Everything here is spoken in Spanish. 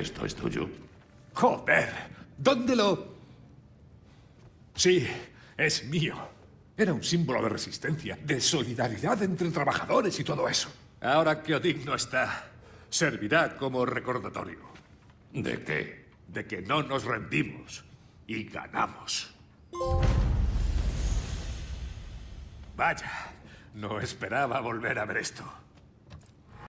¿Esto es tuyo? Joder, ¿dónde lo...? Sí, es mío. Era un símbolo de resistencia, de solidaridad entre trabajadores y todo eso. Ahora que Odigno está, servirá como recordatorio. ¿De qué? De que no nos rendimos y ganamos. Vaya, no esperaba volver a ver esto.